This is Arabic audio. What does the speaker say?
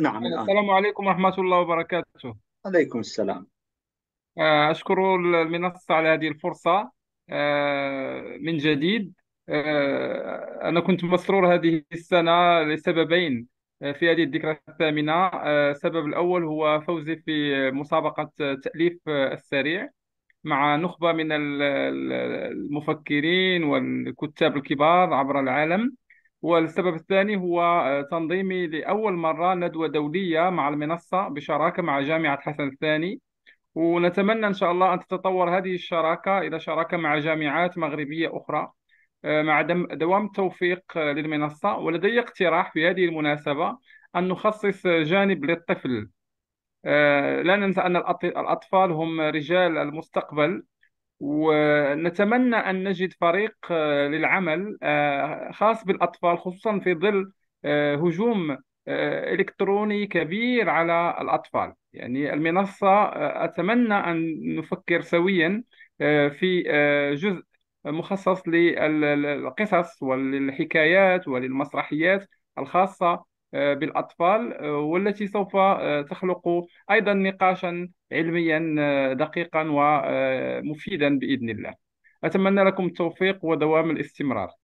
نعم الآن نعم. السلام عليكم ورحمة الله وبركاته عليكم السلام آه، أشكر المنصة على هذه الفرصة آه، من جديد آه، أنا كنت مسرور هذه السنة لسببين في هذه الذكرى الثامنة السبب الأول هو فوزي في مسابقة التأليف السريع مع نخبة من المفكرين والكتاب الكبار عبر العالم والسبب الثاني هو آه، تنظيمي لأول مرة ندوة دولية مع المنصة بشراكة مع جامعة حسن الثاني ونتمنى إن شاء الله أن تتطور هذه الشراكة إلى شراكة مع جامعات مغربية أخرى آه، مع دوام التوفيق آه، للمنصة ولدي اقتراح في هذه المناسبة أن نخصص جانب للطفل لا ننسى أن الأطفال هم رجال المستقبل ونتمنى أن نجد فريق آه، للعمل آه، خاص بالأطفال خصوصا في ظل آه، هجوم إلكتروني كبير على الأطفال يعني المنصة أتمنى أن نفكر سويا في جزء مخصص للقصص وللحكايات وللمسرحيات الخاصة آه، بالاطفال آه، والتي سوف آه، تخلق ايضا نقاشا علميا دقيقا ومفيدا باذن الله اتمنى لكم التوفيق ودوام الاستمرار